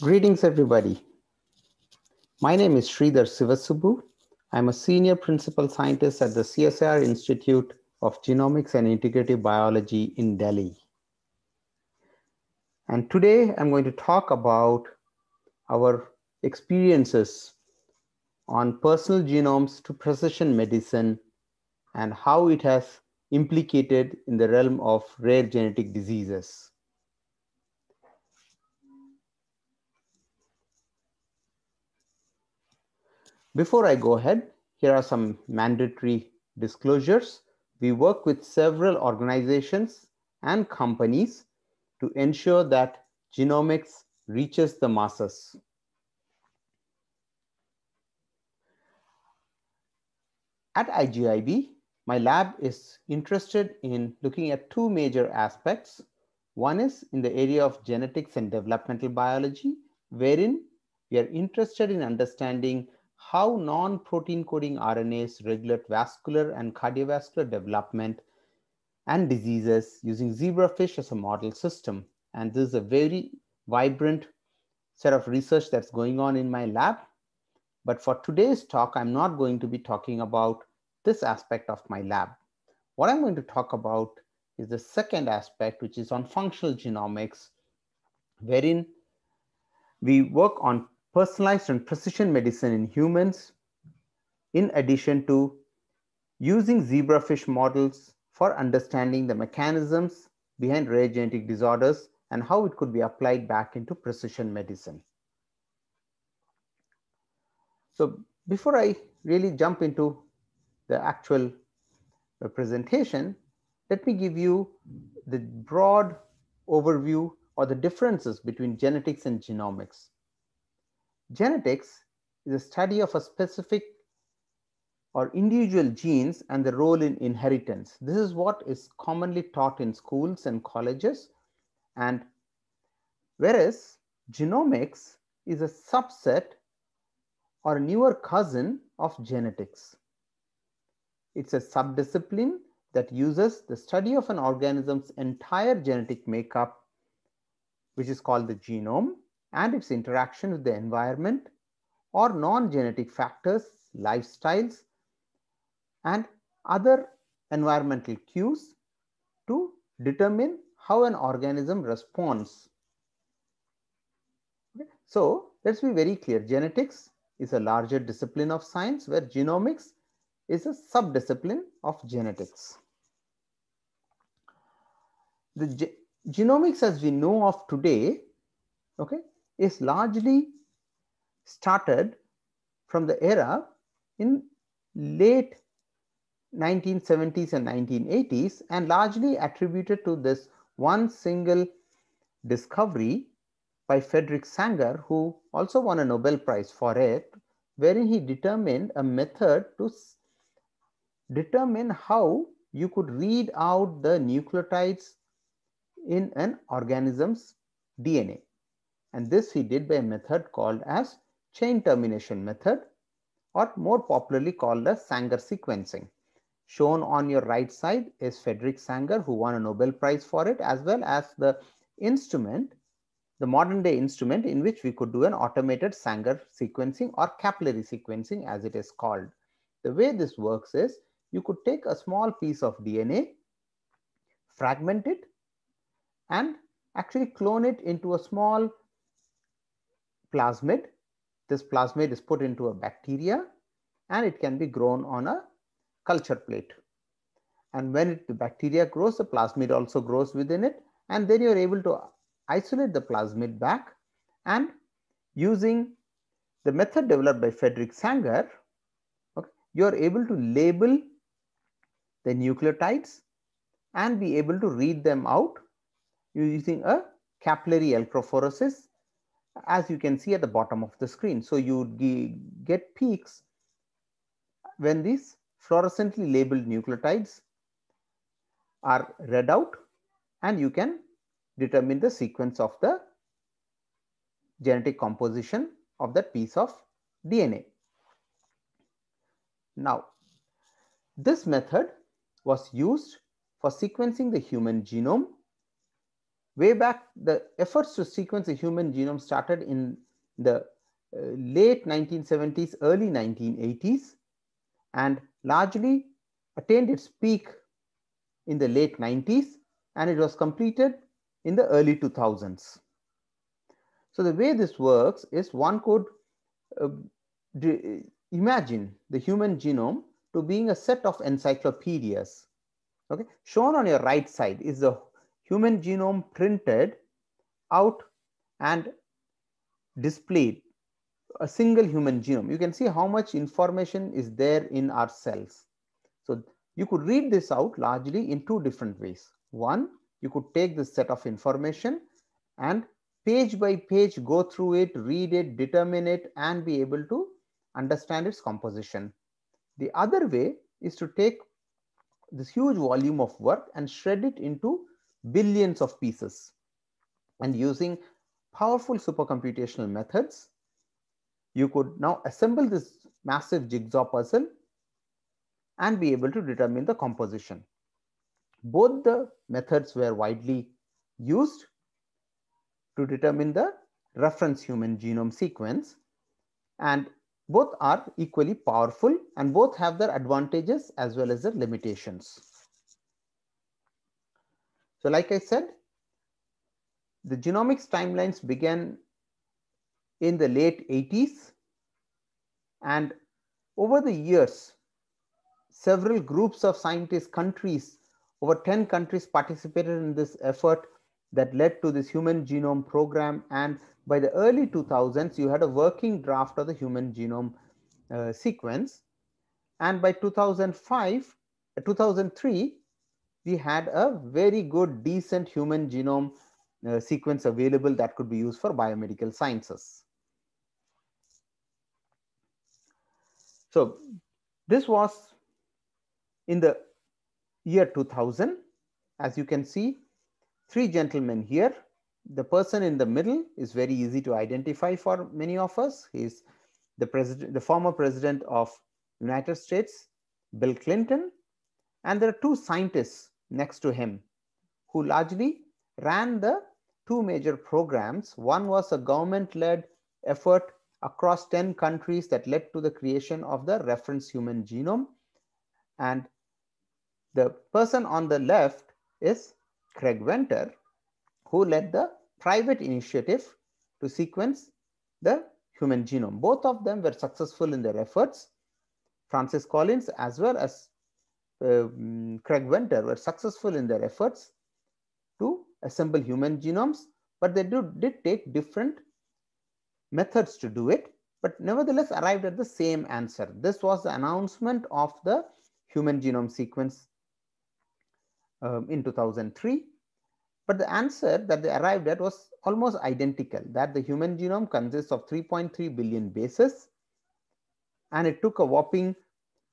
Greetings, everybody. My name is Sridhar Sivasubhu. I'm a senior principal scientist at the CSIR Institute of Genomics and Integrative Biology in Delhi. And today I'm going to talk about our experiences on personal genomes to precision medicine and how it has implicated in the realm of rare genetic diseases. Before I go ahead, here are some mandatory disclosures. We work with several organizations and companies to ensure that genomics reaches the masses. At IGIB, my lab is interested in looking at two major aspects. One is in the area of genetics and developmental biology, wherein we are interested in understanding how non-protein coding RNAs regulate vascular and cardiovascular development and diseases using zebrafish as a model system. And this is a very vibrant set of research that's going on in my lab. But for today's talk, I'm not going to be talking about this aspect of my lab. What I'm going to talk about is the second aspect, which is on functional genomics, wherein we work on personalized and precision medicine in humans, in addition to using zebrafish models for understanding the mechanisms behind rare genetic disorders and how it could be applied back into precision medicine. So before I really jump into the actual uh, presentation, let me give you the broad overview or the differences between genetics and genomics. Genetics is a study of a specific or individual genes and the role in inheritance. This is what is commonly taught in schools and colleges. And whereas genomics is a subset or a newer cousin of genetics. It's a subdiscipline that uses the study of an organism's entire genetic makeup, which is called the genome, and its interaction with the environment or non-genetic factors, lifestyles, and other environmental cues to determine how an organism responds. So let's be very clear. Genetics is a larger discipline of science where genomics is a sub-discipline of genetics. The ge genomics as we know of today okay, is largely started from the era in late 1970s and 1980s and largely attributed to this one single discovery by Frederick Sanger, who also won a Nobel Prize for it, wherein he determined a method to determine how you could read out the nucleotides in an organism's DNA. And this he did by a method called as chain termination method or more popularly called as Sanger sequencing. Shown on your right side is Frederick Sanger who won a Nobel Prize for it as well as the instrument, the modern day instrument in which we could do an automated Sanger sequencing or capillary sequencing as it is called. The way this works is you could take a small piece of DNA, fragment it and actually clone it into a small plasmid. This plasmid is put into a bacteria and it can be grown on a culture plate. And when it, the bacteria grows, the plasmid also grows within it. And then you're able to isolate the plasmid back and using the method developed by Frederick Sanger, okay, you're able to label the nucleotides and be able to read them out using a capillary electrophoresis as you can see at the bottom of the screen. So you get peaks when these fluorescently labeled nucleotides are read out and you can determine the sequence of the genetic composition of that piece of DNA. Now, this method was used for sequencing the human genome Way back, the efforts to sequence the human genome started in the uh, late 1970s, early 1980s, and largely attained its peak in the late 90s, and it was completed in the early 2000s. So the way this works is one could uh, imagine the human genome to being a set of encyclopedias. Okay, shown on your right side is the human genome printed out and displayed a single human genome. You can see how much information is there in our cells. So you could read this out largely in two different ways. One, you could take this set of information and page by page go through it, read it, determine it, and be able to understand its composition. The other way is to take this huge volume of work and shred it into billions of pieces. And using powerful supercomputational methods, you could now assemble this massive jigsaw puzzle and be able to determine the composition. Both the methods were widely used to determine the reference human genome sequence and both are equally powerful and both have their advantages as well as their limitations. So like I said, the genomics timelines began in the late 80s. And over the years, several groups of scientists, countries, over 10 countries participated in this effort that led to this human genome program. And by the early 2000s, you had a working draft of the human genome uh, sequence. And by 2005, uh, 2003, we had a very good, decent human genome uh, sequence available that could be used for biomedical sciences. So this was in the year 2000. As you can see, three gentlemen here. The person in the middle is very easy to identify for many of us. He's the president, the former president of United States, Bill Clinton. And there are two scientists next to him, who largely ran the two major programs. One was a government led effort across 10 countries that led to the creation of the reference human genome. And the person on the left is Craig Venter, who led the private initiative to sequence the human genome. Both of them were successful in their efforts. Francis Collins as well as um, Craig Venter were successful in their efforts to assemble human genomes, but they do, did take different methods to do it, but nevertheless arrived at the same answer. This was the announcement of the human genome sequence um, in 2003. But the answer that they arrived at was almost identical, that the human genome consists of 3.3 billion bases, and it took a whopping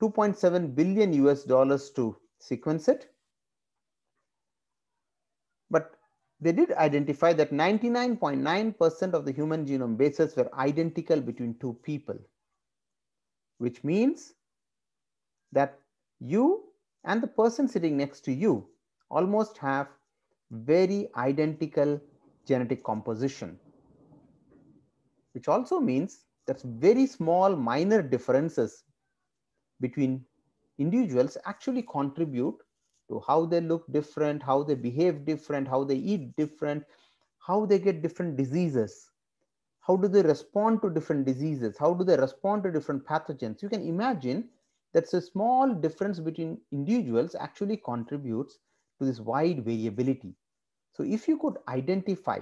2.7 billion US dollars to sequence it. But they did identify that 99.9% percent 09 of the human genome bases were identical between two people, which means that you and the person sitting next to you almost have very identical genetic composition, which also means that very small minor differences between individuals actually contribute to how they look different, how they behave different, how they eat different, how they get different diseases, how do they respond to different diseases, how do they respond to different pathogens. You can imagine that's a small difference between individuals actually contributes to this wide variability. So if you could identify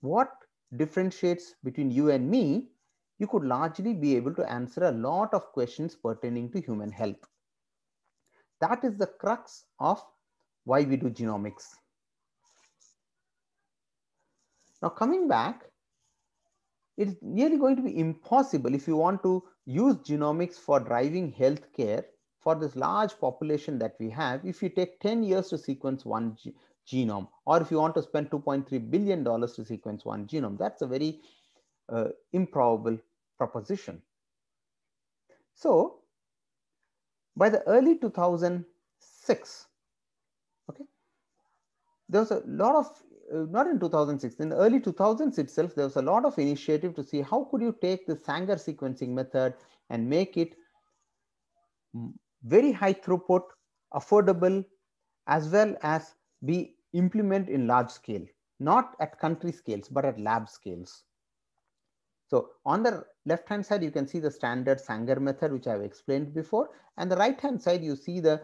what differentiates between you and me, you could largely be able to answer a lot of questions pertaining to human health. That is the crux of why we do genomics. Now coming back, it's nearly going to be impossible if you want to use genomics for driving healthcare for this large population that we have if you take 10 years to sequence one genome or if you want to spend 2.3 billion dollars to sequence one genome that's a very uh, improbable proposition. So by the early 2006, okay, there was a lot of, uh, not in 2006, in the early 2000s itself, there was a lot of initiative to see how could you take the Sanger sequencing method and make it very high throughput, affordable, as well as be implement in large scale, not at country scales, but at lab scales. So on the left hand side, you can see the standard Sanger method, which I've explained before. And the right hand side, you see the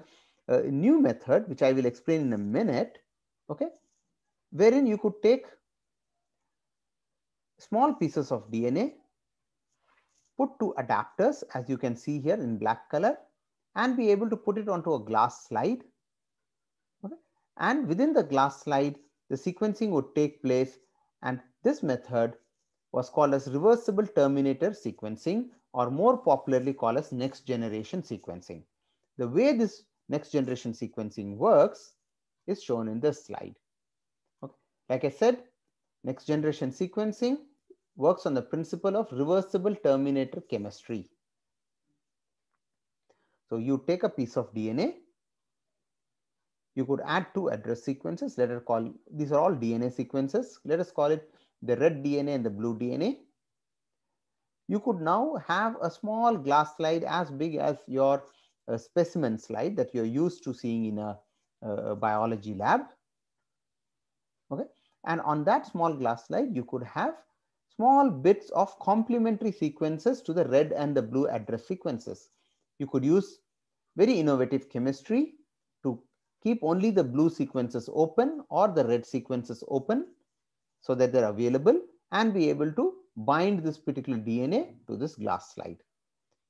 uh, new method, which I will explain in a minute, okay? Wherein you could take small pieces of DNA, put two adapters, as you can see here in black color, and be able to put it onto a glass slide. Okay? And within the glass slide, the sequencing would take place. And this method was called as reversible terminator sequencing or more popularly called as next generation sequencing. The way this next generation sequencing works is shown in this slide. Okay. Like I said, next generation sequencing works on the principle of reversible terminator chemistry. So you take a piece of DNA, you could add two address sequences, let us call, these are all DNA sequences, let us call it the red DNA and the blue DNA. You could now have a small glass slide as big as your uh, specimen slide that you're used to seeing in a, uh, biology lab. Okay, and on that small glass slide, you could have small bits of complementary sequences to the red and the blue address sequences. You could use very innovative chemistry to keep only the blue sequences open or the red sequences open so that they're available and be able to bind this particular DNA to this glass slide.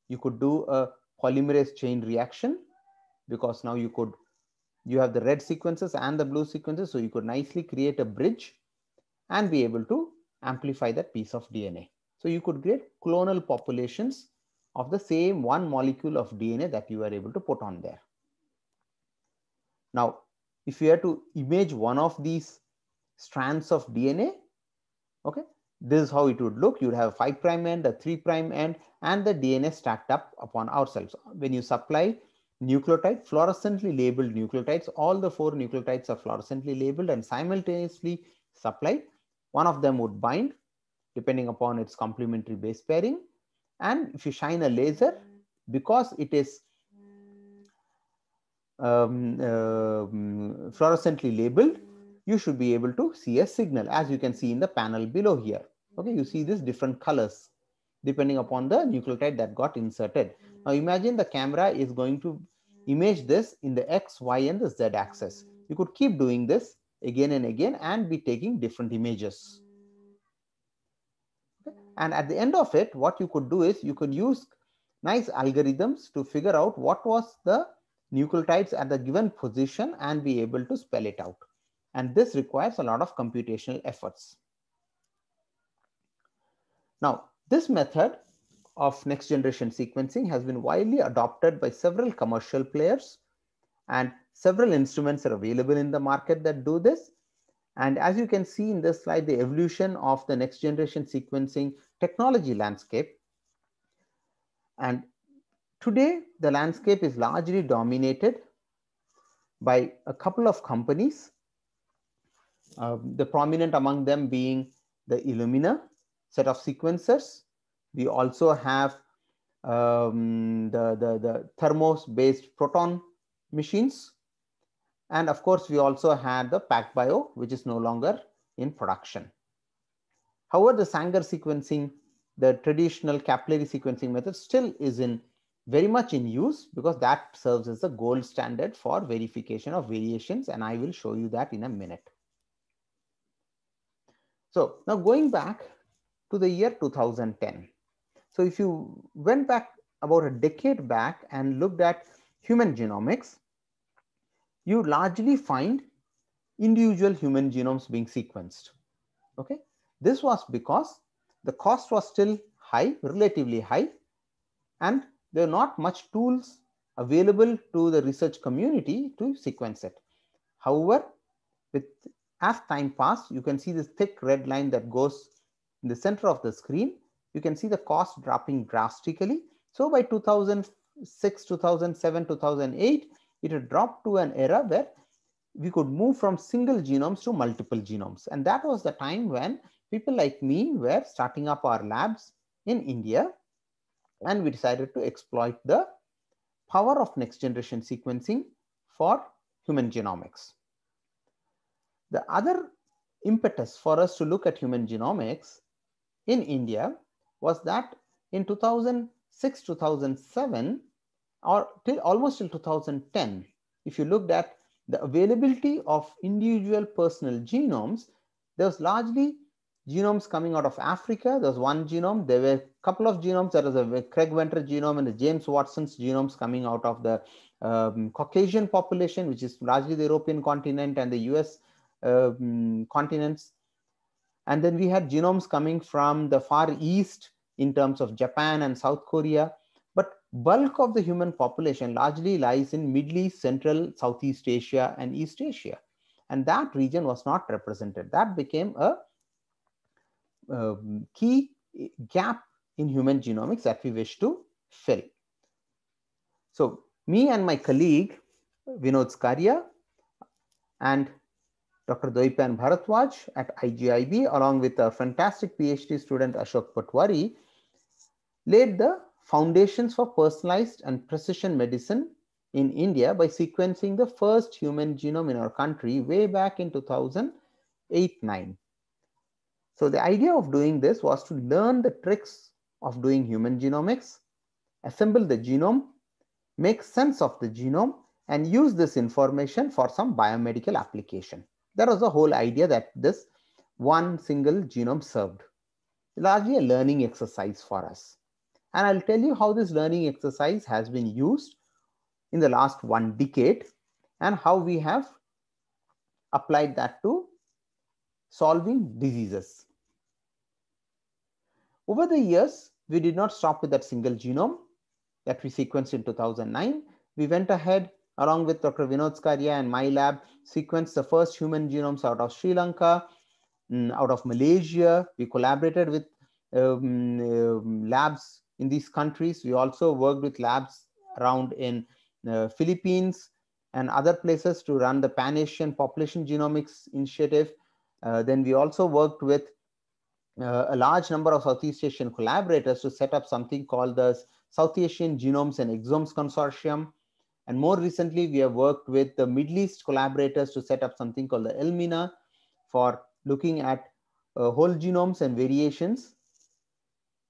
You could do a polymerase chain reaction because now you could, you have the red sequences and the blue sequences. So you could nicely create a bridge and be able to amplify that piece of DNA. So you could create clonal populations of the same one molecule of DNA that you are able to put on there. Now, if you had to image one of these strands of DNA. Okay, this is how it would look. You'd have a 5 prime end, a 3 prime end, and the DNA stacked up upon ourselves. When you supply nucleotide, fluorescently labeled nucleotides, all the four nucleotides are fluorescently labeled and simultaneously supplied. One of them would bind depending upon its complementary base pairing. And if you shine a laser, because it is um, uh, fluorescently labeled, you should be able to see a signal as you can see in the panel below here. Okay, you see these different colors depending upon the nucleotide that got inserted. Now imagine the camera is going to image this in the X, Y and the Z axis. You could keep doing this again and again and be taking different images. And at the end of it, what you could do is you could use nice algorithms to figure out what was the nucleotides at the given position and be able to spell it out. And this requires a lot of computational efforts. Now, this method of next generation sequencing has been widely adopted by several commercial players and several instruments are available in the market that do this. And as you can see in this slide, the evolution of the next generation sequencing technology landscape. And today, the landscape is largely dominated by a couple of companies um, the prominent among them being the Illumina set of sequencers. We also have um, the, the, the thermos-based proton machines. And of course, we also had the PacBio, which is no longer in production. However, the Sanger sequencing, the traditional capillary sequencing method still is in very much in use because that serves as the gold standard for verification of variations. And I will show you that in a minute. So now going back to the year 2010. So if you went back about a decade back and looked at human genomics, you largely find individual human genomes being sequenced. Okay, this was because the cost was still high, relatively high, and there are not much tools available to the research community to sequence it. However, with as time passed, you can see this thick red line that goes in the center of the screen. You can see the cost dropping drastically. So by 2006, 2007, 2008, it had dropped to an era where we could move from single genomes to multiple genomes. And that was the time when people like me were starting up our labs in India. And we decided to exploit the power of next generation sequencing for human genomics. The other impetus for us to look at human genomics in India was that in 2006, 2007, or till almost till 2010, if you looked at the availability of individual personal genomes, there was largely genomes coming out of Africa. There was one genome. There were a couple of genomes. There was a Craig Venter genome and the James Watson's genomes coming out of the um, Caucasian population, which is largely the European continent and the US um, continents. And then we had genomes coming from the Far East in terms of Japan and South Korea. But bulk of the human population largely lies in Middle East, Central, Southeast Asia, and East Asia. And that region was not represented. That became a um, key gap in human genomics that we wish to fill. So me and my colleague, Vinod Skaria, and Dr. Doipan Bharatwaj at IGIB, along with a fantastic PhD student Ashok Patwari, laid the foundations for personalized and precision medicine in India by sequencing the first human genome in our country way back in 2008-9. So the idea of doing this was to learn the tricks of doing human genomics, assemble the genome, make sense of the genome, and use this information for some biomedical application. That was the whole idea that this one single genome served. Largely a learning exercise for us. And I'll tell you how this learning exercise has been used in the last one decade and how we have applied that to solving diseases. Over the years, we did not stop with that single genome that we sequenced in 2009. We went ahead along with Dr. Vinod Skaria and my lab, sequenced the first human genomes out of Sri Lanka, mm, out of Malaysia. We collaborated with um, uh, labs in these countries. We also worked with labs around in uh, Philippines and other places to run the Pan-Asian Population Genomics Initiative. Uh, then we also worked with uh, a large number of Southeast Asian collaborators to set up something called the South Asian Genomes and Exomes Consortium, and more recently, we have worked with the Middle East collaborators to set up something called the ELMINA for looking at uh, whole genomes and variations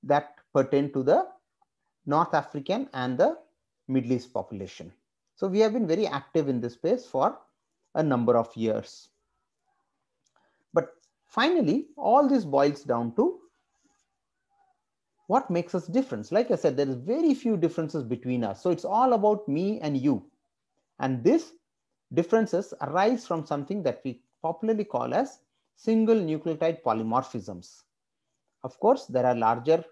that pertain to the North African and the Middle East population. So we have been very active in this space for a number of years. But finally, all this boils down to what makes us different? Like I said, there is very few differences between us. So it's all about me and you. And this differences arise from something that we popularly call as single nucleotide polymorphisms. Of course, there are larger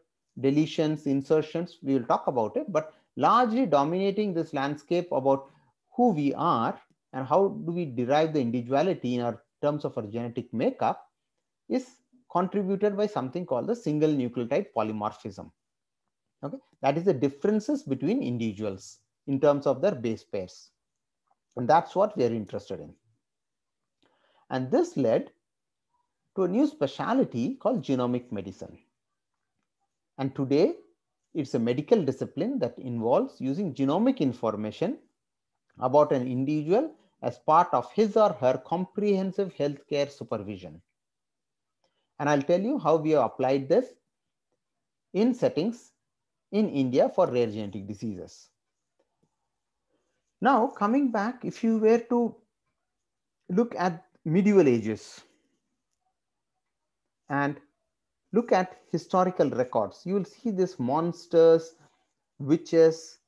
deletions, insertions, we will talk about it, but largely dominating this landscape about who we are and how do we derive the individuality in our terms of our genetic makeup is contributed by something called the single nucleotide polymorphism. Okay, that is the differences between individuals in terms of their base pairs. And that's what we are interested in. And this led to a new specialty called genomic medicine. And today, it's a medical discipline that involves using genomic information about an individual as part of his or her comprehensive healthcare supervision. And I'll tell you how we have applied this in settings in India for rare genetic diseases. Now, coming back, if you were to look at medieval ages and look at historical records, you will see these monsters, witches,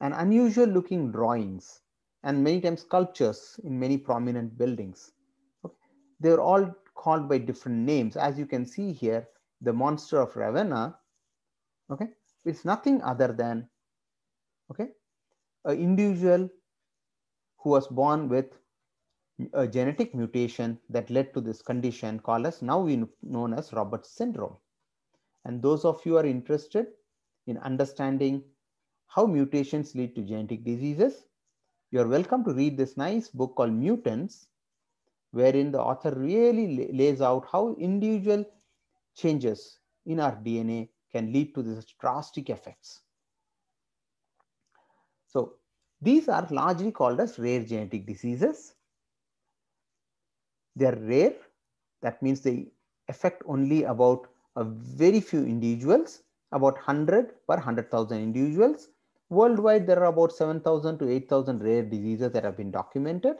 and unusual looking drawings, and many times sculptures in many prominent buildings. They're all called by different names. As you can see here, the monster of Ravenna, okay, it's nothing other than, okay, an individual who was born with a genetic mutation that led to this condition called as now we known as Roberts syndrome. And those of you are interested in understanding how mutations lead to genetic diseases, you're welcome to read this nice book called Mutants wherein the author really lays out how individual changes in our DNA can lead to these drastic effects. So these are largely called as rare genetic diseases. They are rare. That means they affect only about a very few individuals, about 100 per 100,000 individuals. Worldwide, there are about 7,000 to 8,000 rare diseases that have been documented.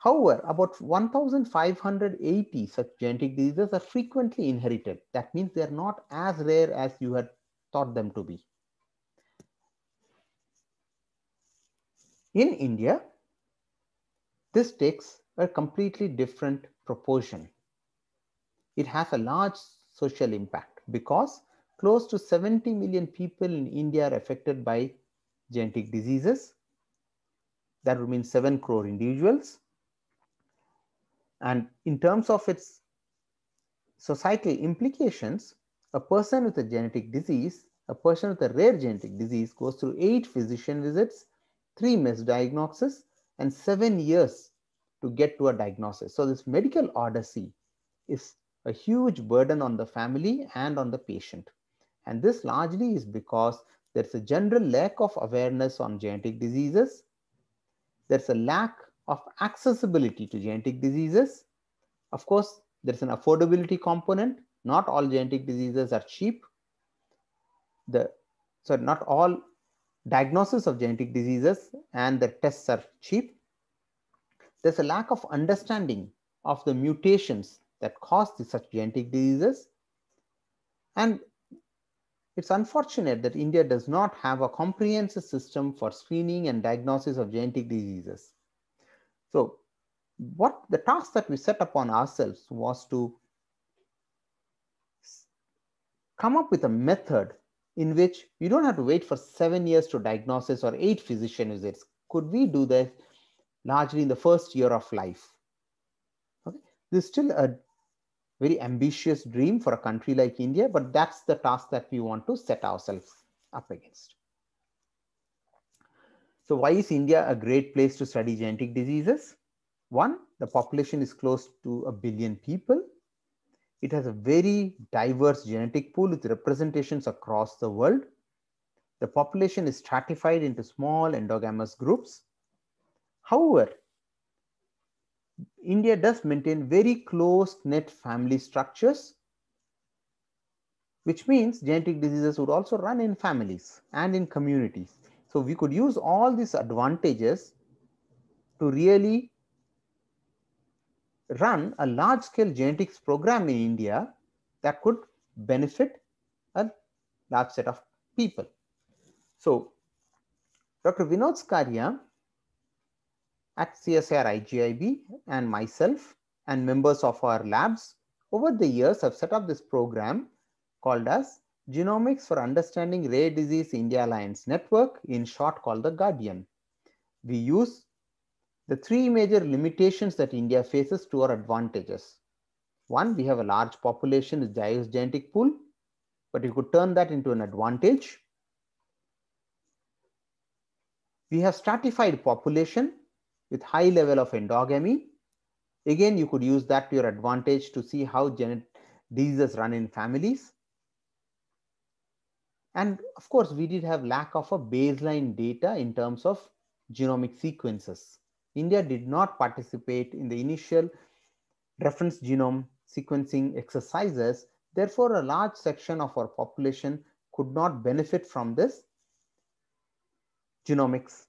However, about 1,580 such genetic diseases are frequently inherited. That means they are not as rare as you had thought them to be. In India, this takes a completely different proportion. It has a large social impact because close to 70 million people in India are affected by genetic diseases. That would mean 7 crore individuals and in terms of its societal implications, a person with a genetic disease, a person with a rare genetic disease goes through eight physician visits, three misdiagnoses, and seven years to get to a diagnosis. So this medical odyssey is a huge burden on the family and on the patient. And this largely is because there's a general lack of awareness on genetic diseases. There's a lack of accessibility to genetic diseases. Of course, there's an affordability component. Not all genetic diseases are cheap. The, so not all diagnosis of genetic diseases and the tests are cheap. There's a lack of understanding of the mutations that cause such genetic diseases. And it's unfortunate that India does not have a comprehensive system for screening and diagnosis of genetic diseases. So what the task that we set upon ourselves was to come up with a method in which you don't have to wait for seven years to diagnosis or eight physician visits. Could we do this largely in the first year of life? Okay. This is still a very ambitious dream for a country like India, but that's the task that we want to set ourselves up against. So why is India a great place to study genetic diseases? One, the population is close to a billion people. It has a very diverse genetic pool with representations across the world. The population is stratified into small endogamous groups. However, India does maintain very close-knit family structures, which means genetic diseases would also run in families and in communities. So we could use all these advantages to really run a large scale genetics program in India that could benefit a large set of people. So Dr. Vinod Skaria at CSIR IGIB and myself and members of our labs over the years have set up this program called as Genomics for Understanding Rare Disease India Alliance Network, in short called the Guardian. We use the three major limitations that India faces to our advantages. One, we have a large population a diverse genetic pool, but you could turn that into an advantage. We have stratified population with high level of endogamy. Again, you could use that to your advantage to see how diseases run in families. And of course, we did have lack of a baseline data in terms of genomic sequences. India did not participate in the initial reference genome sequencing exercises. Therefore, a large section of our population could not benefit from this genomics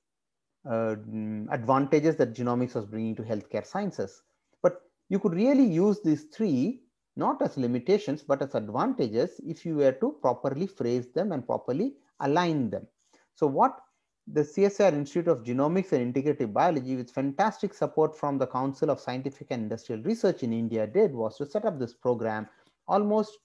uh, mm, advantages that genomics was bringing to healthcare sciences. But you could really use these three not as limitations but as advantages if you were to properly phrase them and properly align them. So what the CSIR Institute of Genomics and Integrative Biology with fantastic support from the Council of Scientific and Industrial Research in India did was to set up this program almost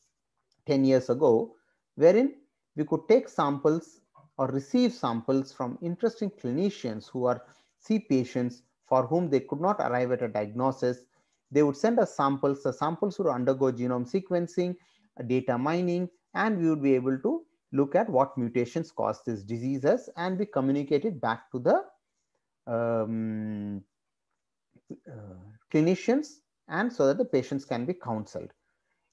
10 years ago wherein we could take samples or receive samples from interesting clinicians who are see patients for whom they could not arrive at a diagnosis they would send us samples. The samples would undergo genome sequencing, data mining, and we would be able to look at what mutations cause these diseases and we communicate it back to the um, uh, clinicians and so that the patients can be counseled.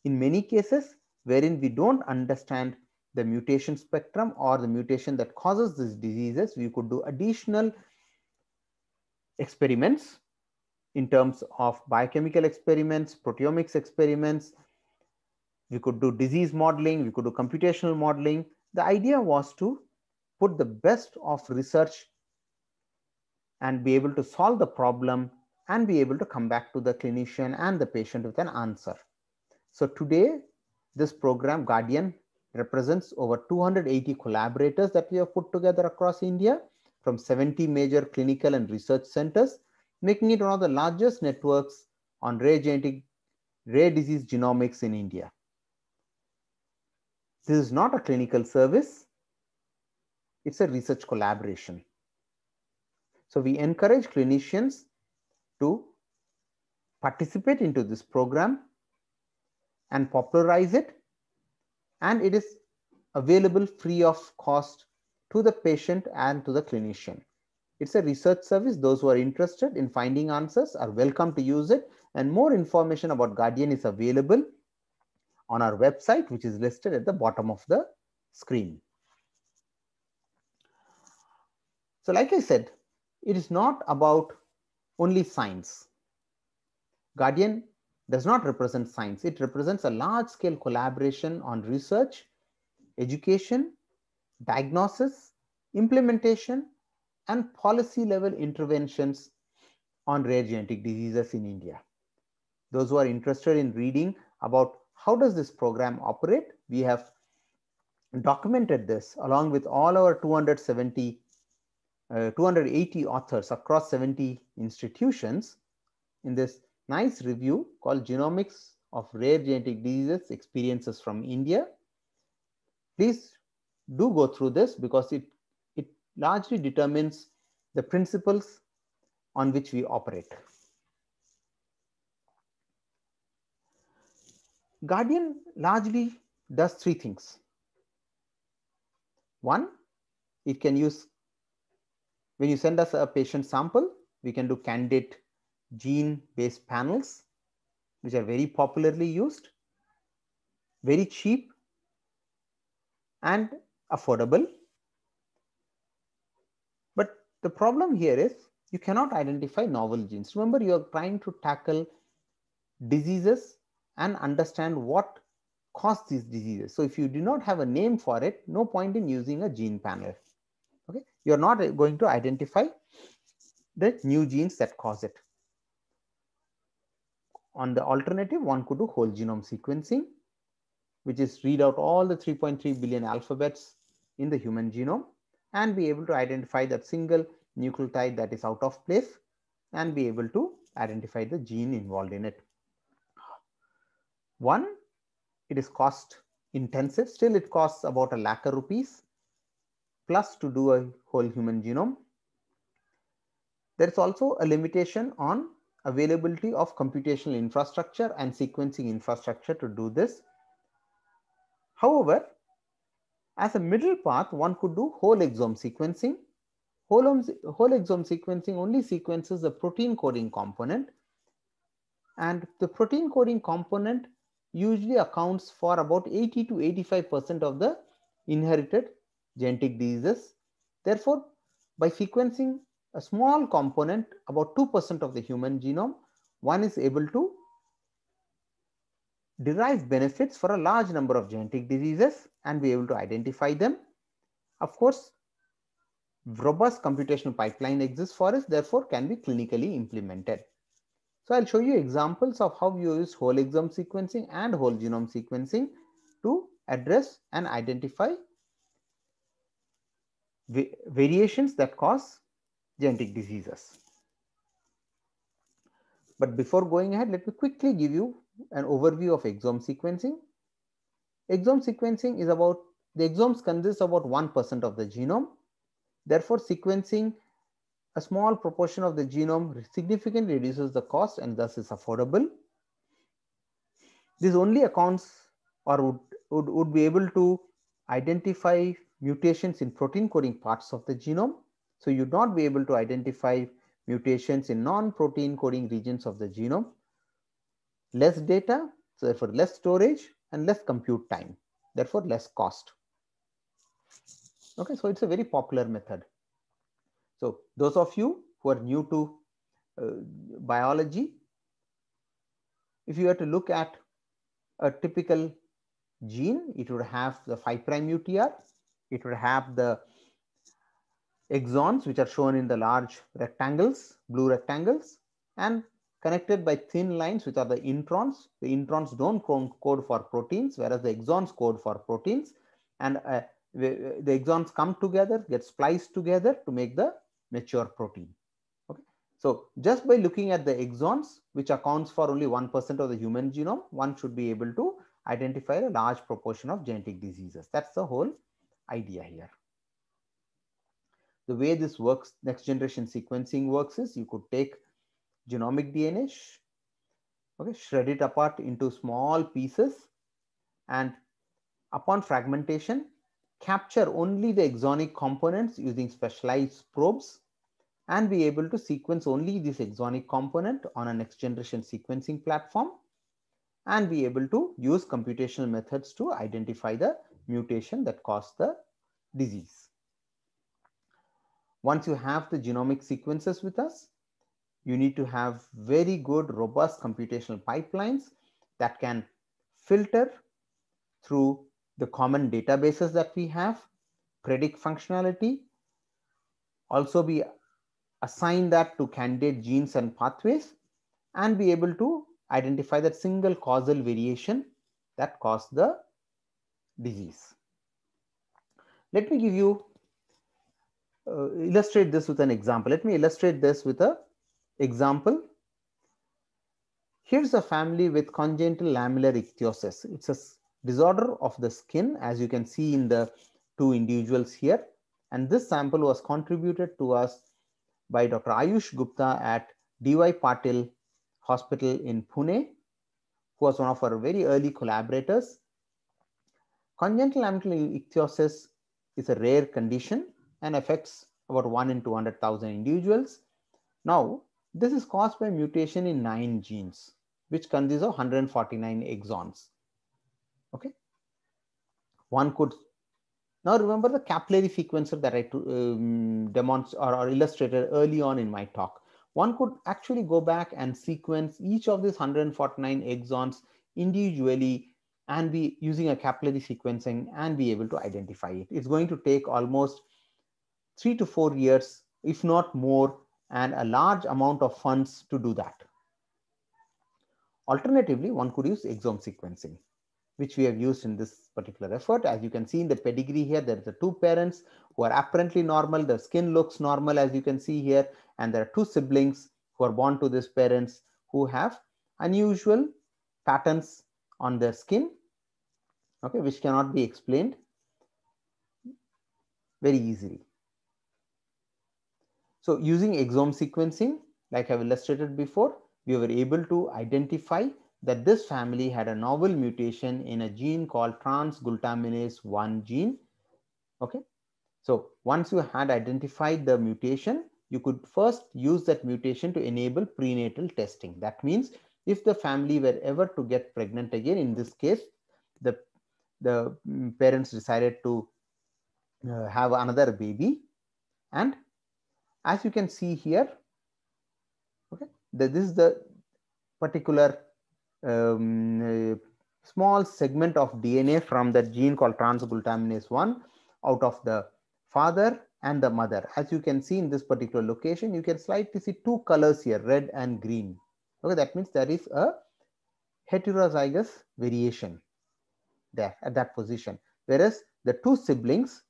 In many cases, wherein we don't understand the mutation spectrum or the mutation that causes these diseases, we could do additional experiments in terms of biochemical experiments, proteomics experiments. We could do disease modeling, we could do computational modeling. The idea was to put the best of research and be able to solve the problem and be able to come back to the clinician and the patient with an answer. So today, this program, Guardian, represents over 280 collaborators that we have put together across India from 70 major clinical and research centers making it one of the largest networks on rare genetic rare disease genomics in India. This is not a clinical service. It's a research collaboration. So we encourage clinicians to participate into this program and popularize it. And it is available free of cost to the patient and to the clinician. It's a research service. Those who are interested in finding answers are welcome to use it. And more information about Guardian is available on our website, which is listed at the bottom of the screen. So like I said, it is not about only science. Guardian does not represent science. It represents a large scale collaboration on research, education, diagnosis, implementation, and policy level interventions on rare genetic diseases in India. Those who are interested in reading about how does this program operate, we have documented this along with all our 270, uh, 280 authors across 70 institutions in this nice review called Genomics of Rare Genetic Diseases Experiences from India. Please do go through this because it largely determines the principles on which we operate. Guardian largely does three things. One, it can use, when you send us a patient sample, we can do candidate gene based panels, which are very popularly used, very cheap and affordable. The problem here is you cannot identify novel genes. Remember, you are trying to tackle diseases and understand what cause these diseases. So if you do not have a name for it, no point in using a gene panel. Okay, you're not going to identify the new genes that cause it. On the alternative, one could do whole genome sequencing, which is read out all the 3.3 billion alphabets in the human genome and be able to identify that single nucleotide that is out of place and be able to identify the gene involved in it. One, it is cost intensive. Still, it costs about a lakh rupees plus to do a whole human genome. There is also a limitation on availability of computational infrastructure and sequencing infrastructure to do this. However, as a middle path, one could do whole exome sequencing. Whole, whole exome sequencing only sequences the protein coding component. And the protein coding component usually accounts for about 80 to 85% of the inherited genetic diseases. Therefore, by sequencing a small component, about 2% of the human genome, one is able to derive benefits for a large number of genetic diseases and be able to identify them. Of course, robust computational pipeline exists for us, therefore can be clinically implemented. So I'll show you examples of how you use whole exome sequencing and whole genome sequencing to address and identify variations that cause genetic diseases. But before going ahead, let me quickly give you an overview of exome sequencing. Exome sequencing is about the exomes consist about 1% of the genome. Therefore, sequencing a small proportion of the genome significantly reduces the cost and thus is affordable. This only accounts or would, would, would be able to identify mutations in protein coding parts of the genome. So you'd not be able to identify mutations in non-protein coding regions of the genome less data, so therefore less storage and less compute time, therefore less cost. Okay, so it's a very popular method. So those of you who are new to uh, biology, if you were to look at a typical gene, it would have the 5' UTR, it would have the exons which are shown in the large rectangles, blue rectangles, and connected by thin lines which are the introns. The introns don't code for proteins, whereas the exons code for proteins. And uh, the, the exons come together, get spliced together to make the mature protein. Okay. So just by looking at the exons, which accounts for only 1% of the human genome, one should be able to identify a large proportion of genetic diseases. That's the whole idea here. The way this works, next generation sequencing works is you could take genomic DNA, okay, shred it apart into small pieces and upon fragmentation, capture only the exonic components using specialized probes and be able to sequence only this exonic component on a next generation sequencing platform and be able to use computational methods to identify the mutation that caused the disease. Once you have the genomic sequences with us, you need to have very good, robust computational pipelines that can filter through the common databases that we have, predict functionality, also be assign that to candidate genes and pathways, and be able to identify that single causal variation that caused the disease. Let me give you, uh, illustrate this with an example. Let me illustrate this with a Example, here's a family with congenital lamellar ichthyosis. It's a disorder of the skin as you can see in the two individuals here. And this sample was contributed to us by Dr. Ayush Gupta at DY Patil Hospital in Pune, who was one of our very early collaborators. Congenital lamellar ichthyosis is a rare condition and affects about 1 in 200,000 individuals. Now, this is caused by mutation in nine genes, which consists of 149 exons. Okay. One could now remember the capillary sequencer that I um, demonstrated or, or illustrated early on in my talk. One could actually go back and sequence each of these 149 exons individually and be using a capillary sequencing and be able to identify it. It's going to take almost three to four years, if not more, and a large amount of funds to do that. Alternatively, one could use exome sequencing, which we have used in this particular effort. As you can see in the pedigree here, there are the two parents who are apparently normal. Their skin looks normal, as you can see here. And there are two siblings who are born to these parents who have unusual patterns on their skin, okay, which cannot be explained very easily. So using exome sequencing, like I've illustrated before, we were able to identify that this family had a novel mutation in a gene called transglutaminase 1 gene. Okay. So once you had identified the mutation, you could first use that mutation to enable prenatal testing. That means if the family were ever to get pregnant again, in this case, the, the mm, parents decided to uh, have another baby and as you can see here, okay, this is the particular um, uh, small segment of DNA from the gene called transglutaminase 1 out of the father and the mother. As you can see in this particular location, you can slightly see two colors here, red and green. Okay, that means there is a heterozygous variation there at that position. Whereas the two siblings,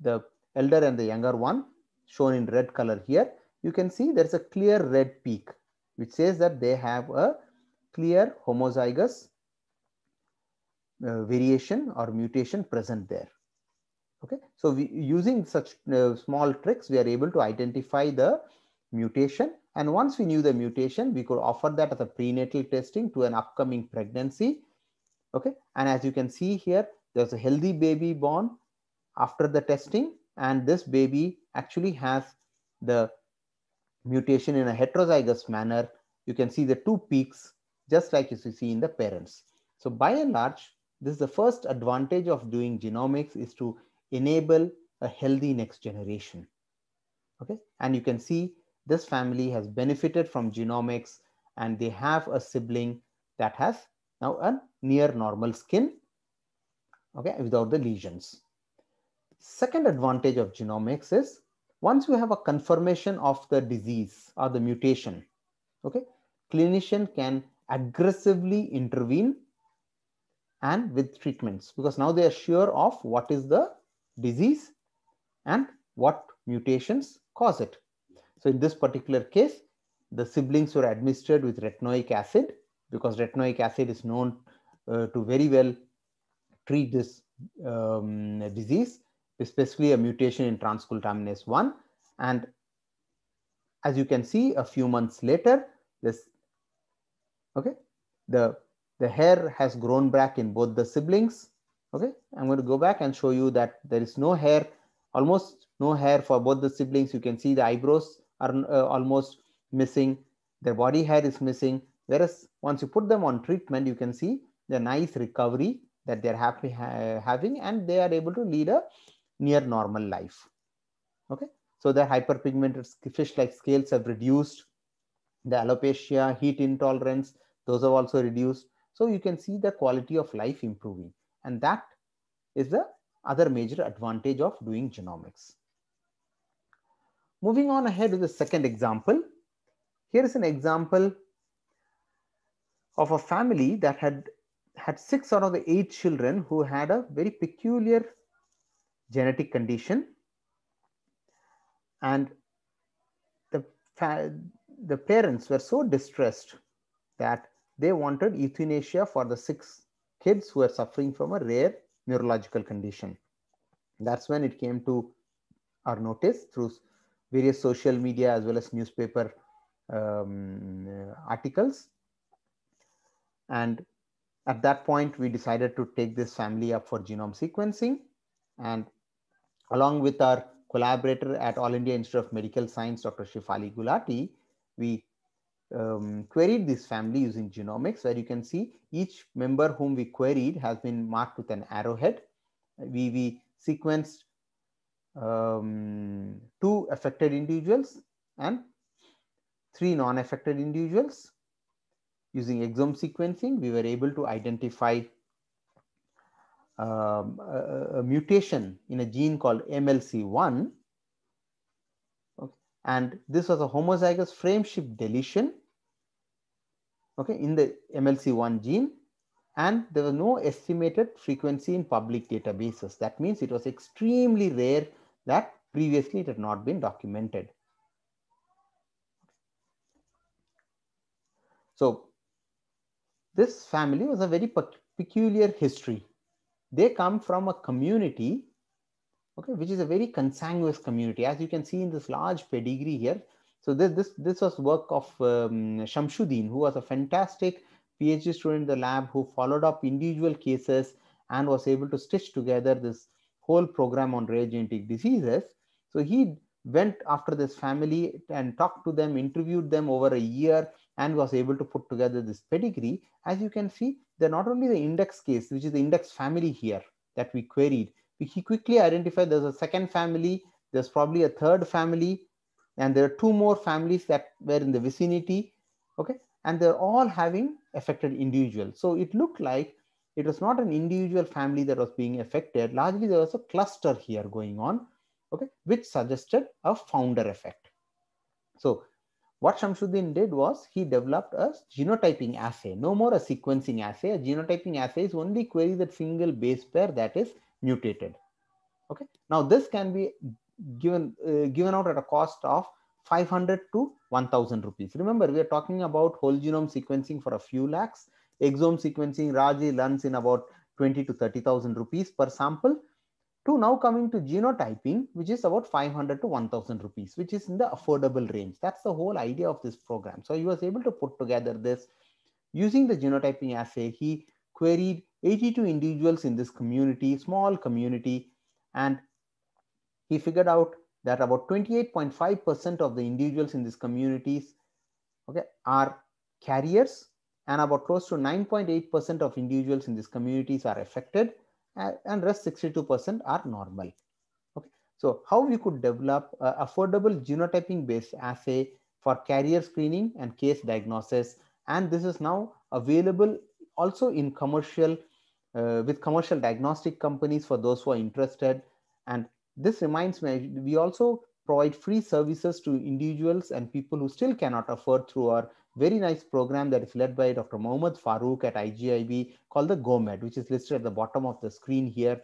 the elder and the younger one, shown in red color here, you can see there's a clear red peak, which says that they have a clear homozygous uh, variation or mutation present there. Okay, so we, using such uh, small tricks, we are able to identify the mutation. And once we knew the mutation, we could offer that as a prenatal testing to an upcoming pregnancy. Okay, and as you can see here, there's a healthy baby born after the testing and this baby actually has the mutation in a heterozygous manner. You can see the two peaks just like you see in the parents. So by and large, this is the first advantage of doing genomics is to enable a healthy next generation. Okay, and you can see this family has benefited from genomics and they have a sibling that has now a near normal skin okay without the lesions Second advantage of genomics is once you have a confirmation of the disease or the mutation, okay, clinician can aggressively intervene and with treatments because now they are sure of what is the disease and what mutations cause it. So in this particular case, the siblings were administered with retinoic acid because retinoic acid is known uh, to very well treat this um, disease specifically a mutation in transglutaminase 1. And as you can see, a few months later, this okay, the the hair has grown back in both the siblings. Okay, I'm going to go back and show you that there is no hair, almost no hair for both the siblings. You can see the eyebrows are uh, almost missing, their body hair is missing. Whereas once you put them on treatment, you can see the nice recovery that they're happy ha having and they are able to lead a near normal life. Okay, so the hyperpigmented fish-like scales have reduced. The alopecia, heat intolerance, those have also reduced. So you can see the quality of life improving. And that is the other major advantage of doing genomics. Moving on ahead to the second example. Here is an example of a family that had had six out of the eight children who had a very peculiar genetic condition and the, the parents were so distressed that they wanted euthanasia for the six kids who were suffering from a rare neurological condition. That's when it came to our notice through various social media as well as newspaper um, articles. And at that point, we decided to take this family up for genome sequencing. And along with our collaborator at All India Institute of Medical Science, Dr. Shifali Gulati, we um, queried this family using genomics where you can see each member whom we queried has been marked with an arrowhead. We, we sequenced um, two affected individuals and three non-affected individuals. Using exome sequencing, we were able to identify um, a, a, mutation in a gene called MLC1. Okay. And this was a homozygous frameshift deletion okay, in the MLC1 gene. And there was no estimated frequency in public databases. That means it was extremely rare that previously it had not been documented. So this family was a very peculiar history they come from a community, okay, which is a very consanguineous community, as you can see in this large pedigree here. So this this this was work of um, Shamsuddin, who was a fantastic PhD student in the lab who followed up individual cases and was able to stitch together this whole program on rare genetic diseases. So he went after this family and talked to them, interviewed them over a year, and was able to put together this pedigree. As you can see, there not only the index case, which is the index family here that we queried, he quickly identified there's a second family, there's probably a third family, and there are two more families that were in the vicinity, okay? And they're all having affected individuals. So it looked like it was not an individual family that was being affected. Largely, there was a cluster here going on, okay, which suggested a founder effect. So what Shamsuddin did was he developed a genotyping assay, no more a sequencing assay. A genotyping assay is only query that single base pair that is mutated. Okay. Now this can be given uh, given out at a cost of 500 to 1000 rupees. Remember, we are talking about whole genome sequencing for a few lakhs, exome sequencing, Raji runs in about 20 to 30,000 rupees per sample to now coming to genotyping, which is about 500 to 1000 rupees, which is in the affordable range. That's the whole idea of this program. So he was able to put together this using the genotyping assay. He queried 82 individuals in this community, small community, and he figured out that about 28.5% of the individuals in these communities okay, are carriers and about close to 9.8% of individuals in these communities are affected and rest 62% are normal. Okay. So how we could develop uh, affordable genotyping based assay for carrier screening and case diagnosis. And this is now available also in commercial uh, with commercial diagnostic companies for those who are interested. And this reminds me, we also provide free services to individuals and people who still cannot afford through our very nice program that is led by Dr. Mohammed Farooq at IGIB called the GOMED, which is listed at the bottom of the screen here.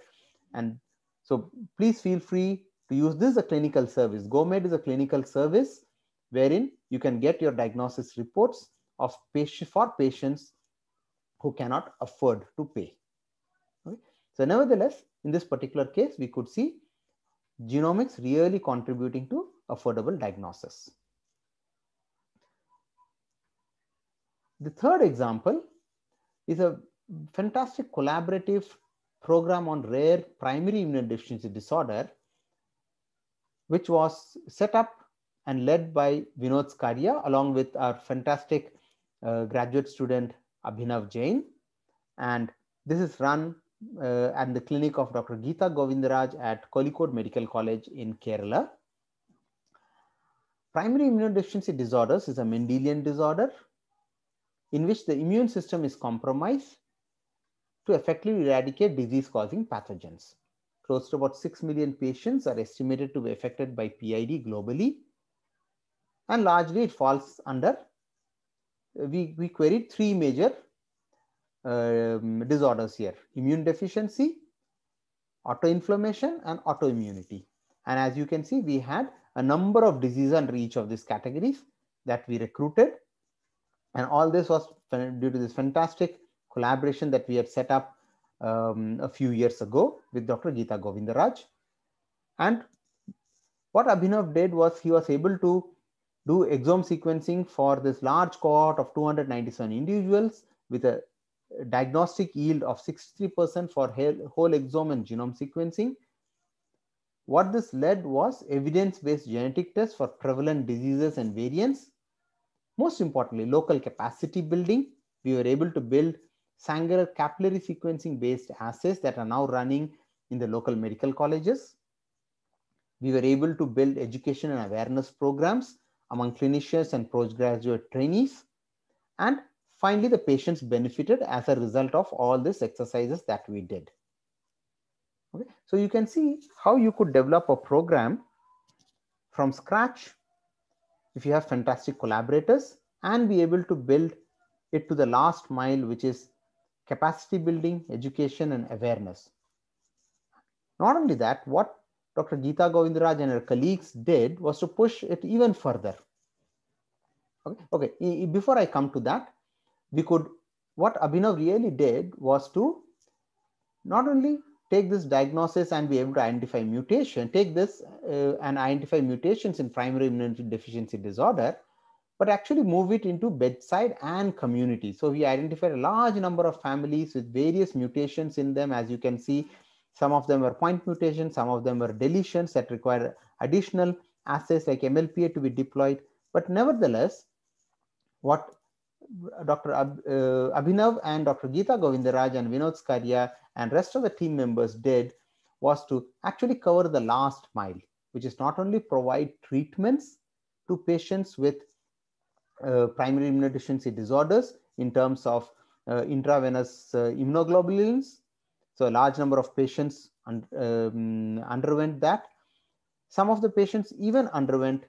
And so please feel free to use this as a clinical service. GOMED is a clinical service wherein you can get your diagnosis reports of patient, for patients who cannot afford to pay. Okay. So nevertheless, in this particular case, we could see genomics really contributing to affordable diagnosis. The third example is a fantastic collaborative program on rare primary immunodeficiency disorder, which was set up and led by Vinod Skaria along with our fantastic uh, graduate student Abhinav Jain. And this is run uh, at the clinic of Dr. Geeta Govindaraj at Kolikode Medical College in Kerala. Primary immunodeficiency disorders is a Mendelian disorder in which the immune system is compromised to effectively eradicate disease causing pathogens. Close to about 6 million patients are estimated to be affected by PID globally. And largely it falls under, uh, we, we queried three major um, disorders here, immune deficiency, autoinflammation and autoimmunity. And as you can see, we had a number of diseases under each of these categories that we recruited and all this was due to this fantastic collaboration that we had set up um, a few years ago with Dr. Geeta Govindaraj. And what Abhinav did was he was able to do exome sequencing for this large cohort of 297 individuals with a diagnostic yield of 63% for whole exome and genome sequencing. What this led was evidence-based genetic tests for prevalent diseases and variants most importantly, local capacity building. We were able to build Sanger capillary sequencing based assays that are now running in the local medical colleges. We were able to build education and awareness programs among clinicians and postgraduate trainees. And finally, the patients benefited as a result of all these exercises that we did. Okay. So you can see how you could develop a program from scratch if you have fantastic collaborators and be able to build it to the last mile, which is capacity building, education, and awareness. Not only that, what Dr. Geeta Govindaraj and her colleagues did was to push it even further. Okay, okay. before I come to that, we could, what Abhinav really did was to not only take this diagnosis and be able to identify mutation, take this uh, and identify mutations in primary immunodeficiency deficiency disorder, but actually move it into bedside and community. So we identified a large number of families with various mutations in them. As you can see, some of them were point mutations, some of them were deletions that require additional assays like MLPA to be deployed. But nevertheless, what Dr. Ab, uh, Abhinav and Dr. Geeta Govindaraj and Vinod Skaria and rest of the team members did was to actually cover the last mile, which is not only provide treatments to patients with uh, primary immunodeficiency disorders in terms of uh, intravenous uh, immunoglobulins. So a large number of patients un um, underwent that. Some of the patients even underwent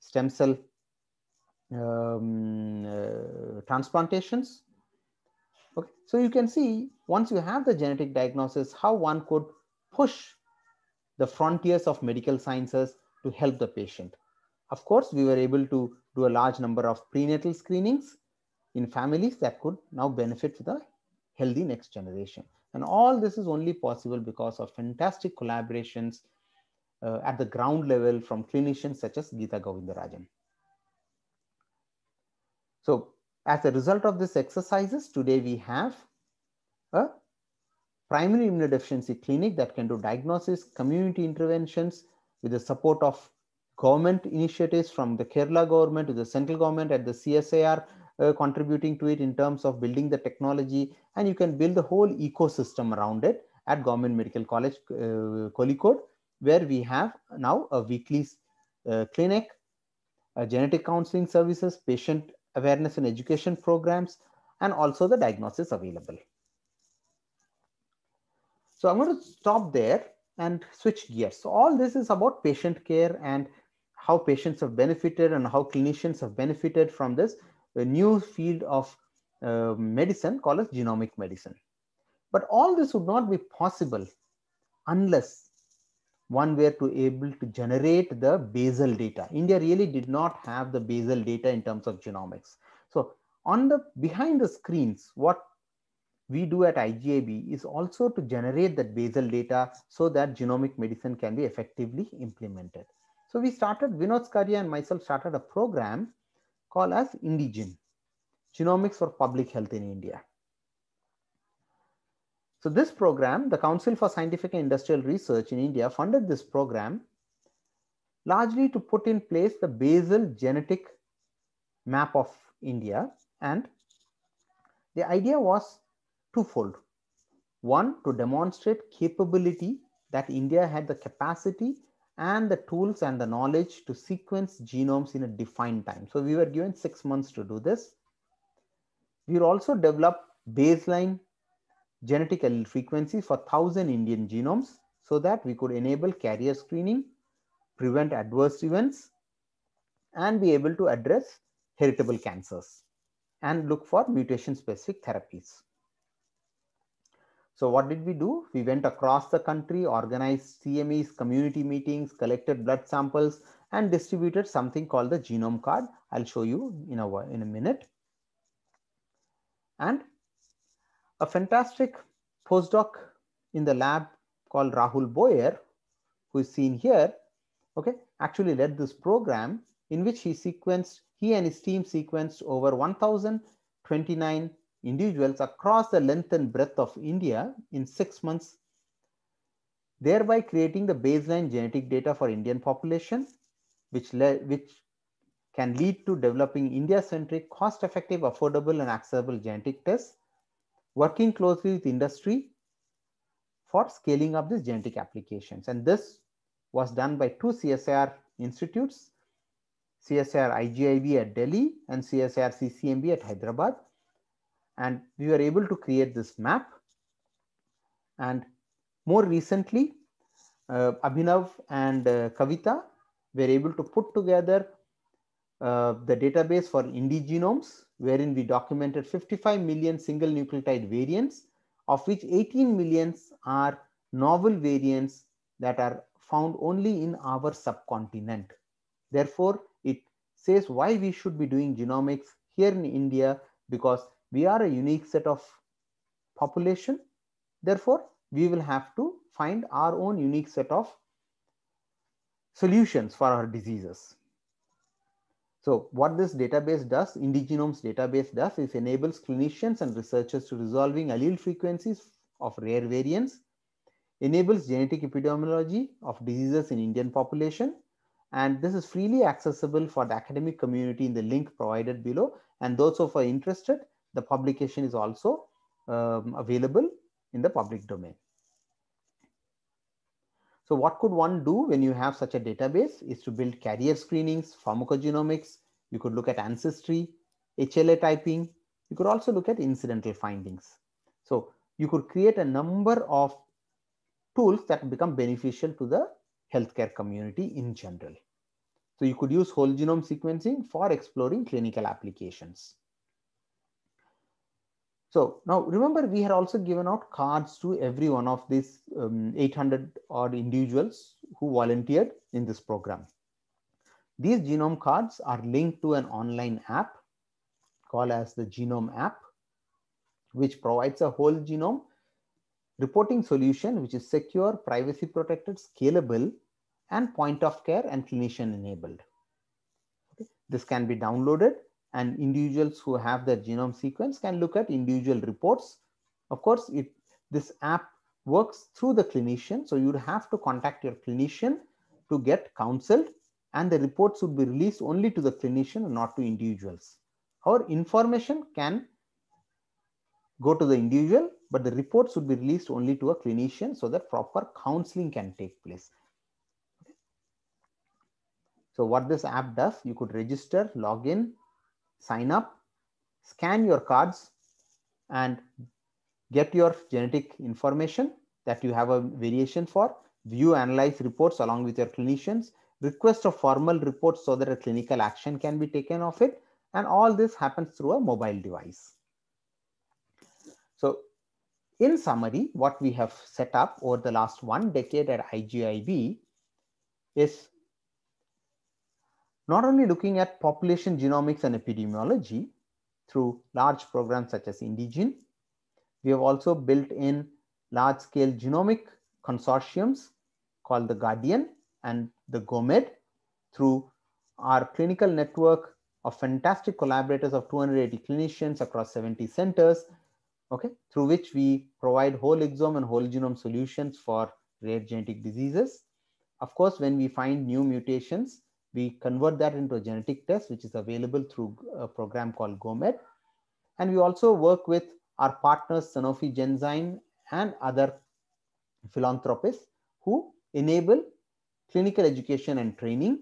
stem cell um, uh, transplantations. Okay, so you can see once you have the genetic diagnosis, how one could push the frontiers of medical sciences to help the patient. Of course, we were able to do a large number of prenatal screenings in families that could now benefit the healthy next generation. And all this is only possible because of fantastic collaborations uh, at the ground level from clinicians such as Geeta Govindarajan. So as a result of these exercises, today we have a primary immunodeficiency clinic that can do diagnosis, community interventions with the support of government initiatives from the Kerala government to the central government at the CSAR uh, contributing to it in terms of building the technology and you can build the whole ecosystem around it at government medical college uh, where we have now a weekly uh, clinic, genetic counseling services, patient awareness and education programs, and also the diagnosis available. So I'm going to stop there and switch gears. So all this is about patient care and how patients have benefited and how clinicians have benefited from this new field of uh, medicine called as genomic medicine. But all this would not be possible unless one were to able to generate the basal data. India really did not have the basal data in terms of genomics. So on the behind the screens, what we do at IGAB is also to generate that basal data so that genomic medicine can be effectively implemented. So we started, Vinod Skaria and myself started a program called as Indigen, Genomics for Public Health in India. So this program, the Council for Scientific and Industrial Research in India funded this program largely to put in place the basal genetic map of India. And the idea was twofold. One, to demonstrate capability that India had the capacity and the tools and the knowledge to sequence genomes in a defined time. So we were given six months to do this. We also developed baseline genetic allele frequency for 1000 Indian genomes so that we could enable carrier screening, prevent adverse events, and be able to address heritable cancers and look for mutation specific therapies. So what did we do? We went across the country, organized CMEs, community meetings, collected blood samples, and distributed something called the genome card. I'll show you in a, in a minute. And a fantastic postdoc in the lab called Rahul Boyer, who is seen here, okay, actually led this program in which he sequenced, he and his team sequenced over 1,029 individuals across the length and breadth of India in six months, thereby creating the baseline genetic data for Indian population, which, which can lead to developing India-centric, cost-effective, affordable, and accessible genetic tests working closely with industry for scaling up these genetic applications. And this was done by two CSIR institutes, CSIR IGIB at Delhi and CSIR CCMB at Hyderabad. And we were able to create this map. And more recently, uh, Abhinav and uh, Kavita were able to put together uh, the database for IndiGenomes wherein we documented 55 million single nucleotide variants, of which 18 millions are novel variants that are found only in our subcontinent. Therefore, it says why we should be doing genomics here in India because we are a unique set of population. Therefore, we will have to find our own unique set of solutions for our diseases. So what this database does, Indigenomes database does is enables clinicians and researchers to resolving allele frequencies of rare variants, enables genetic epidemiology of diseases in Indian population, and this is freely accessible for the academic community in the link provided below. And those who are interested, the publication is also um, available in the public domain. So what could one do when you have such a database is to build carrier screenings, pharmacogenomics, you could look at ancestry, HLA typing, you could also look at incidental findings. So you could create a number of tools that become beneficial to the healthcare community in general. So you could use whole genome sequencing for exploring clinical applications. So now remember we had also given out cards to every one of these um, 800 odd individuals who volunteered in this program. These genome cards are linked to an online app called as the genome app, which provides a whole genome reporting solution, which is secure, privacy protected, scalable, and point of care and clinician enabled. Okay. This can be downloaded and individuals who have their genome sequence can look at individual reports. Of course, it this app works through the clinician, so you'd have to contact your clinician to get counseled and the reports would be released only to the clinician and not to individuals. Our information can go to the individual, but the reports would be released only to a clinician so that proper counseling can take place. So what this app does, you could register, log in, sign up, scan your cards and get your genetic information that you have a variation for, view, analyze reports along with your clinicians, request a formal report so that a clinical action can be taken of it. And all this happens through a mobile device. So in summary, what we have set up over the last one decade at IGIB is not only looking at population genomics and epidemiology through large programs such as Indigen, we have also built in large scale genomic consortiums called the Guardian and the GOMED through our clinical network of fantastic collaborators of 280 clinicians across 70 centers, okay, through which we provide whole exome and whole genome solutions for rare genetic diseases. Of course, when we find new mutations, we convert that into a genetic test, which is available through a uh, program called GOMED. And we also work with our partners, Sanofi Genzyme and other philanthropists who enable clinical education and training.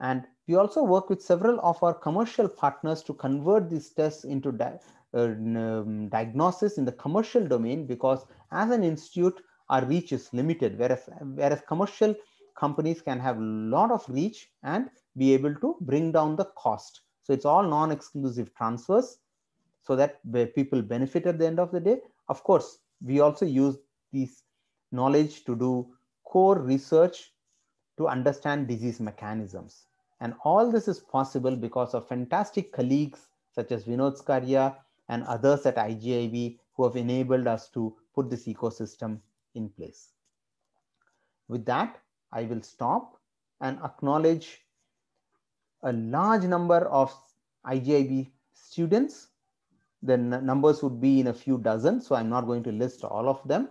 And we also work with several of our commercial partners to convert these tests into di uh, um, diagnosis in the commercial domain because as an institute, our reach is limited, whereas, whereas commercial companies can have a lot of reach and be able to bring down the cost. So it's all non-exclusive transfers so that people benefit at the end of the day. Of course, we also use these knowledge to do core research to understand disease mechanisms. And all this is possible because of fantastic colleagues such as Vinod Skaria and others at IGIV who have enabled us to put this ecosystem in place. With that, I will stop and acknowledge a large number of IGIB students. The numbers would be in a few dozen, so I'm not going to list all of them.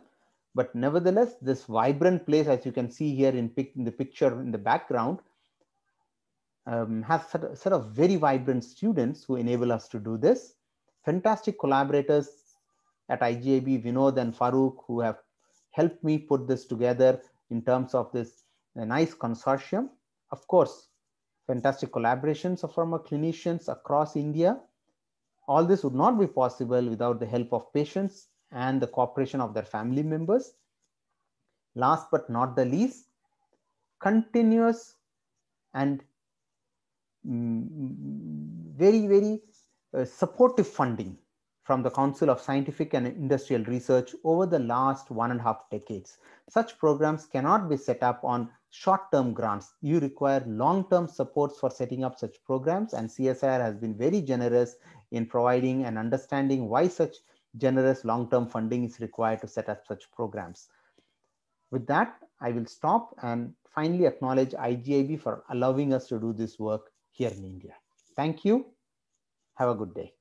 But nevertheless, this vibrant place, as you can see here in, pic in the picture in the background, um, has set a set of very vibrant students who enable us to do this. Fantastic collaborators at IGIB, Vinod and Farooq, who have helped me put this together in terms of this a nice consortium. Of course, fantastic collaborations from clinicians across India. All this would not be possible without the help of patients and the cooperation of their family members. Last but not the least, continuous and mm, very, very uh, supportive funding from the Council of Scientific and Industrial Research over the last one and a half decades. Such programs cannot be set up on short-term grants. You require long-term supports for setting up such programs and CSIR has been very generous in providing and understanding why such generous long-term funding is required to set up such programs. With that, I will stop and finally acknowledge IGIB for allowing us to do this work here in India. Thank you. Have a good day.